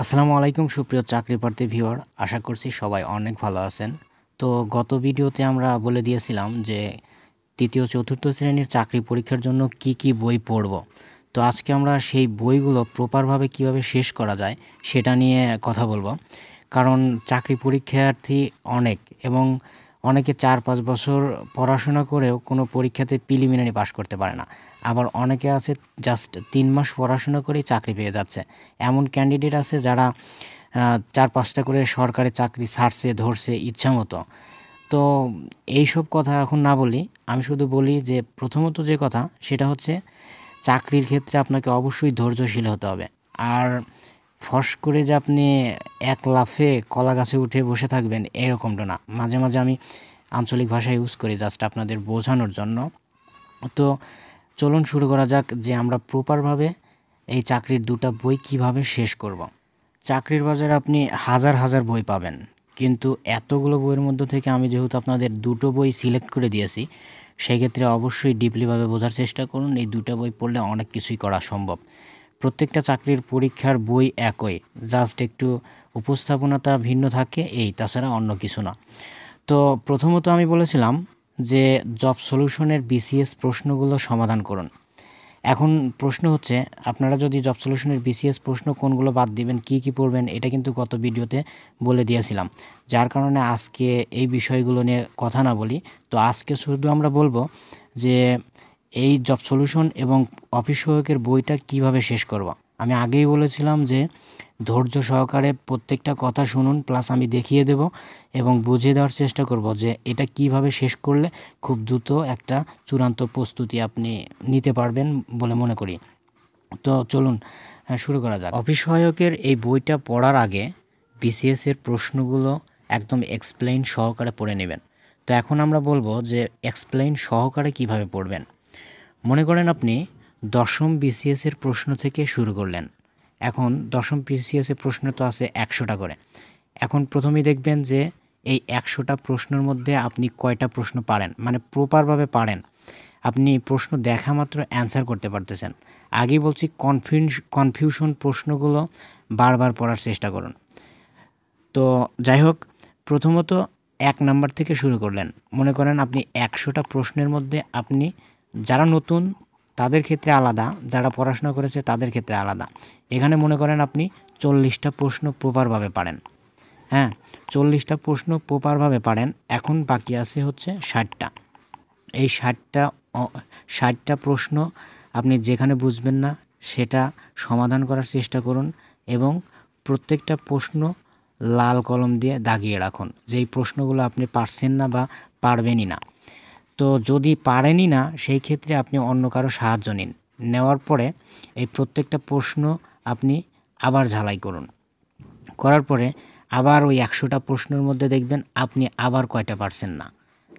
আসসালামু আলাইকুম সুপ্রিয় চাকরি প্রার্থী ভিওর আশা করছি সবাই অনেক ভালো আছেন তো গত ভিডিওতে আমরা বলে দিয়েছিলাম যে তৃতীয় চতুর্থ শ্রেণীর চাকরি পরীক্ষার জন্য কি কি বই পড়ব তো আজকে আমরা সেই বইগুলো প্রপারভাবে কিভাবে শেষ করা যায় সেটা নিয়ে কথা বলবো কারণ চাকরি পরীক্ষার্থী অনেক এবং অনেকে চার পাঁচ বছর পড়াশোনা করেও কোনো পরীক্ষাতে প্রিলিমিনারি পাশ করতে পারে না আবার অনেকে আছে জাস্ট তিন মাস পড়াশোনা করেই চাকরি পেয়ে যাচ্ছে এমন ক্যান্ডিডেট আছে যারা চার পাঁচটা করে সরকারি চাকরি ছাড়ছে ধরছে ইচ্ছা মতো তো এইসব কথা এখন না বলি আমি শুধু বলি যে প্রথমত যে কথা সেটা হচ্ছে চাকরির ক্ষেত্রে আপনাকে অবশ্যই ধৈর্যশীল হতে হবে আর ফস করে যে আপনি এক লাফে কলা গাছে উঠে বসে থাকবেন এরকমটা না মাঝে মাঝে আমি আঞ্চলিক ভাষা ইউজ করি জাস্ট আপনাদের বোঝানোর জন্য তো চলুন শুরু করা যাক যে আমরা প্রপারভাবে এই চাকরির দুটা বই কিভাবে শেষ করব। চাকরির বাজারে আপনি হাজার হাজার বই পাবেন কিন্তু এতগুলো বইয়ের মধ্যে থেকে আমি যেহেতু আপনাদের দুটো বই সিলেক্ট করে দিয়েছি সেক্ষেত্রে অবশ্যই ডিপলিভাবে বোঝার চেষ্টা করুন এই দুটো বই পড়লে অনেক কিছুই করা সম্ভব প্রত্যেকটা চাকরির পরীক্ষার বই একই জাস্ট একটু উপস্থাপনাটা ভিন্ন থাকে এই তাছাড়া অন্য কিছু না তো প্রথমত আমি বলেছিলাম যে জব সলিউশনের বিসিএস প্রশ্নগুলো সমাধান করুন এখন প্রশ্ন হচ্ছে আপনারা যদি জব সলিউশনের বিসিএস প্রশ্ন কোনগুলো বাদ দিবেন কি কি পড়বেন এটা কিন্তু গত ভিডিওতে বলে দিয়েছিলাম যার কারণে আজকে এই বিষয়গুলো নিয়ে কথা না বলি তো আজকে শুধু আমরা বলবো যে এই জব সলিউশন এবং অফিস সহায়কের বইটা কিভাবে শেষ করব আমি আগেই বলেছিলাম যে ধৈর্য সহকারে প্রত্যেকটা কথা শুনুন প্লাস আমি দেখিয়ে দেব এবং বুঝিয়ে দেওয়ার চেষ্টা করব যে এটা কিভাবে শেষ করলে খুব দ্রুত একটা চূড়ান্ত প্রস্তুতি আপনি নিতে পারবেন বলে মনে করি তো চলুন শুরু করা যাক অফিস সহায়কের এই বইটা পড়ার আগে বিসিএসের প্রশ্নগুলো একদম এক্সপ্লেইন সহকারে পড়ে নেবেন তো এখন আমরা বলবো যে এক্সপ্লেইন সহকারে কিভাবে পড়বেন মনে করেন আপনি দশম বিসিএসের প্রশ্ন থেকে শুরু করলেন এখন দশম পিসিএসে প্রশ্ন তো আছে একশোটা করে এখন প্রথমেই দেখবেন যে এই একশোটা প্রশ্নের মধ্যে আপনি কয়টা প্রশ্ন পারেন মানে প্রপারভাবে পারেন আপনি প্রশ্ন দেখা মাত্র অ্যান্সার করতে পারতেছেন আগেই বলছি কনফিউস কনফিউশন প্রশ্নগুলো বারবার পড়ার চেষ্টা করুন তো যাই হোক প্রথমত এক নাম্বার থেকে শুরু করলেন মনে করেন আপনি একশোটা প্রশ্নের মধ্যে আপনি যারা নতুন তাদের ক্ষেত্রে আলাদা যারা পড়াশোনা করেছে তাদের ক্ষেত্রে আলাদা এখানে মনে করেন আপনি চল্লিশটা প্রশ্ন প্রপারভাবে পারেন হ্যাঁ চল্লিশটা প্রশ্ন প্রপারভাবে পারেন এখন বাকি আছে হচ্ছে ষাটটা এই ষাটটা ষাটটা প্রশ্ন আপনি যেখানে বুঝবেন না সেটা সমাধান করার চেষ্টা করুন এবং প্রত্যেকটা প্রশ্ন লাল কলম দিয়ে দাগিয়ে রাখুন যেই প্রশ্নগুলো আপনি পারছেন না বা পারবেনই না তো যদি পারেনই না সেই ক্ষেত্রে আপনি অন্য কারো সাহায্য নিন নেওয়ার পরে এই প্রত্যেকটা প্রশ্ন আপনি আবার ঝালাই করুন করার পরে আবার ওই একশোটা প্রশ্নের মধ্যে দেখবেন আপনি আবার কয়টা পারছেন না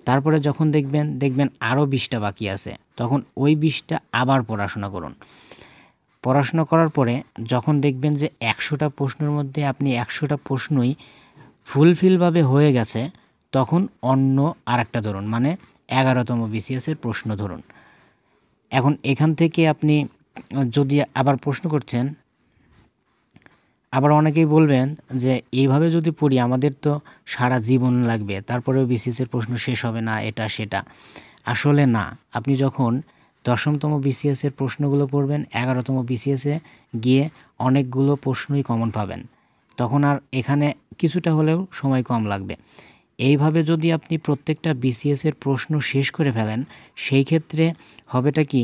তারপরে যখন দেখবেন দেখবেন আরও বিশটা বাকি আছে তখন ওই বিশটা আবার পড়াশোনা করুন পড়াশোনা করার পরে যখন দেখবেন যে একশোটা প্রশ্নের মধ্যে আপনি একশোটা প্রশ্নই ফুলফিলভাবে হয়ে গেছে তখন অন্য আর একটা ধরুন মানে এগারোতম বিসিএসের প্রশ্ন ধরুন এখন এখান থেকে আপনি যদি আবার প্রশ্ন করছেন আবার অনেকেই বলবেন যে এইভাবে যদি পড়ি আমাদের তো সারা জীবন লাগবে তারপরেও বিসিএসের প্রশ্ন শেষ হবে না এটা সেটা আসলে না আপনি যখন দশমতম বিসিএসের প্রশ্নগুলো পড়বেন এগারোতম বিসিএসে গিয়ে অনেকগুলো প্রশ্নই কমন পাবেন তখন আর এখানে কিছুটা হলেও সময় কম লাগবে এইভাবে যদি আপনি প্রত্যেকটা বিসিএসের প্রশ্ন শেষ করে ফেলেন সেই ক্ষেত্রে হবেটা কি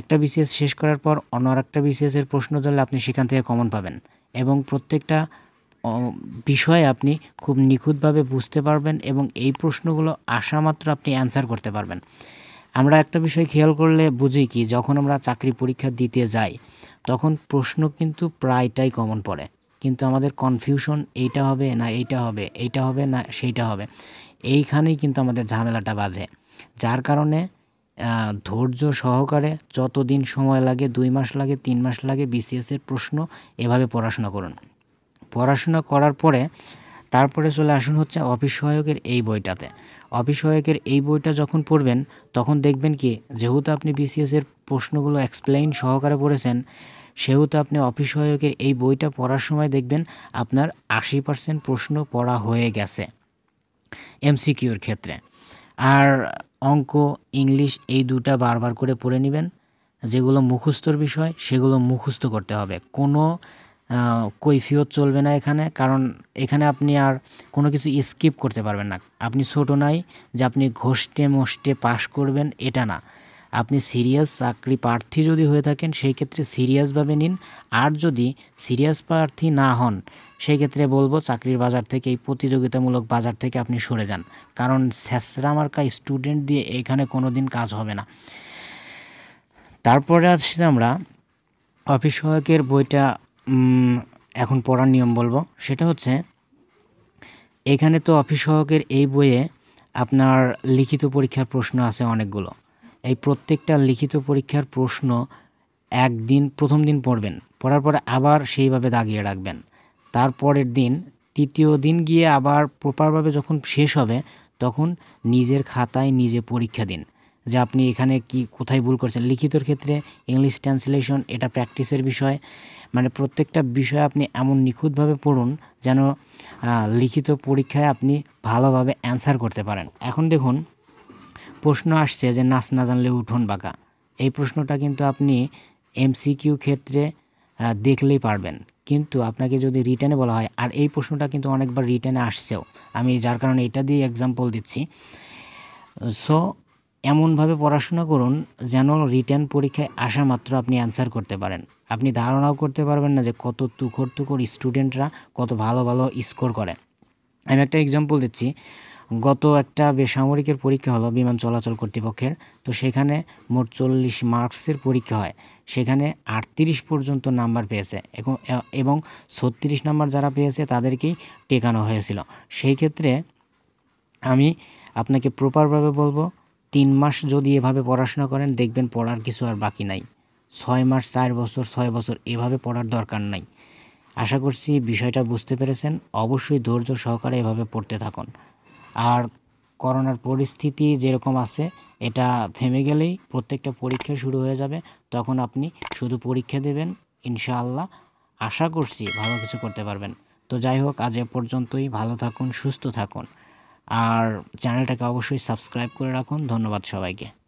একটা বিসিএস শেষ করার পর অন্য আরেকটা বিসিএসের প্রশ্ন দিলে আপনি সেখান থেকে কমন পাবেন এবং প্রত্যেকটা বিষয়ে আপনি খুব নিখুঁতভাবে বুঝতে পারবেন এবং এই প্রশ্নগুলো আসা মাত্র আপনি অ্যান্সার করতে পারবেন আমরা একটা বিষয় খেয়াল করলে বুঝি কি যখন আমরা চাকরি পরীক্ষা দিতে যাই তখন প্রশ্ন কিন্তু প্রায়টাই কমন পড়ে কিন্তু আমাদের কনফিউশন এইটা হবে না এইটা হবে এইটা হবে না সেইটা হবে এইখানেই কিন্তু আমাদের ঝামেলাটা বাজে যার কারণে ধৈর্য সহকারে যতদিন সময় লাগে দুই মাস লাগে তিন মাস লাগে বিসিএসের প্রশ্ন এভাবে পড়াশোনা করুন পড়াশোনা করার পরে তারপরে চলে আসুন হচ্ছে অফিস সহায়কের এই বইটাতে অফিস সহায়কের এই বইটা যখন পড়বেন তখন দেখবেন কি যেহেতু আপনি বিসিএসের প্রশ্নগুলো এক্সপ্লেইন সহকারে পড়েছেন সেহেতু আপনি অফিস সহায়কের এই বইটা পড়ার সময় দেখবেন আপনার আশি পার্সেন্ট প্রশ্ন পড়া হয়ে গেছে এমসিকিউর ক্ষেত্রে আর অঙ্ক ইংলিশ এই দুটা বারবার করে পড়ে নেবেন যেগুলো মুখস্থর বিষয় সেগুলো মুখস্থ করতে হবে কোনো কৈফিয়ত চলবে না এখানে কারণ এখানে আপনি আর কোনো কিছু স্কিপ করতে পারবেন না আপনি ছোট নাই যে আপনি ঘষ্টে মষ্টে পাশ করবেন এটা না আপনি সিরিয়াস চাকরি প্রার্থী যদি হয়ে থাকেন সেই ক্ষেত্রে সিরিয়াসভাবে নিন আর যদি সিরিয়াস প্রার্থী না হন সেই ক্ষেত্রে বলবো চাকরির বাজার থেকে এই প্রতিযোগিতামূলক বাজার থেকে আপনি সরে যান কারণ স্যাসরা মার্কা স্টুডেন্ট দিয়ে এখানে কোনো দিন কাজ হবে না তারপরে আসছি আমরা অফিস সহায়কের বইটা এখন পড়ার নিয়ম বলবো সেটা হচ্ছে এখানে তো অফিস সহায়কের এই বইয়ে আপনার লিখিত পরীক্ষার প্রশ্ন আছে অনেকগুলো এই প্রত্যেকটা লিখিত পরীক্ষার প্রশ্ন একদিন প্রথম দিন পড়বেন পড়ার পরে আবার সেইভাবে দাগিয়ে রাখবেন তারপরের দিন তৃতীয় দিন গিয়ে আবার প্রপারভাবে যখন শেষ হবে তখন নিজের খাতায় নিজে পরীক্ষা দিন যে আপনি এখানে কি কোথায় ভুল করছেন লিখিতর ক্ষেত্রে ইংলিশ ট্রান্সলেশন এটা প্র্যাকটিসের বিষয় মানে প্রত্যেকটা বিষয় আপনি এমন নিখুঁতভাবে পড়ুন যেন লিখিত পরীক্ষায় আপনি ভালোভাবে অ্যান্সার করতে পারেন এখন দেখুন প্রশ্ন আসছে যে নাচ না জানলে উঠোন বাঁকা এই প্রশ্নটা কিন্তু আপনি এমসিকিউ ক্ষেত্রে দেখলেই পারবেন কিন্তু আপনাকে যদি রিটার্নে বলা হয় আর এই প্রশ্নটা কিন্তু অনেকবার রিটার্নে আসছেও আমি যার কারণে এটা দিয়ে এক্সাম্পল দিচ্ছি সো এমনভাবে পড়াশোনা করুন যেন রিটার্ন পরীক্ষায় আসা মাত্র আপনি অ্যান্সার করতে পারেন আপনি ধারণাও করতে পারবেন না যে কত তুখর তুখর স্টুডেন্টরা কত ভালো ভালো স্কোর করে আমি একটা এক্সাম্পল দিচ্ছি গত একটা বেসামরিকের পরীক্ষা হলো বিমান চলাচল কর্তৃপক্ষের তো সেখানে মোট চল্লিশ মার্কসের পরীক্ষা হয় সেখানে আটত্রিশ পর্যন্ত নাম্বার পেয়েছে এবং ছত্রিশ নাম্বার যারা পেয়েছে তাদেরকেই টেকানো হয়েছিল সেই ক্ষেত্রে আমি আপনাকে প্রপারভাবে বলবো তিন মাস যদি এভাবে পড়াশোনা করেন দেখবেন পড়ার কিছু আর বাকি নাই ছয় মাস চার বছর ছয় বছর এভাবে পড়ার দরকার নাই আশা করছি বিষয়টা বুঝতে পেরেছেন অবশ্যই ধৈর্য সহকারে এভাবে পড়তে থাকুন আর করোনার পরিস্থিতি যেরকম আছে এটা থেমে গেলেই প্রত্যেকটা পরীক্ষা শুরু হয়ে যাবে তখন আপনি শুধু পরীক্ষা দেবেন ইনশাআল্লাহ আশা করছি ভালো কিছু করতে পারবেন তো যাই হোক আজ এ পর্যন্তই ভালো থাকুন সুস্থ থাকুন আর চ্যানেলটাকে অবশ্যই সাবস্ক্রাইব করে রাখুন ধন্যবাদ সবাইকে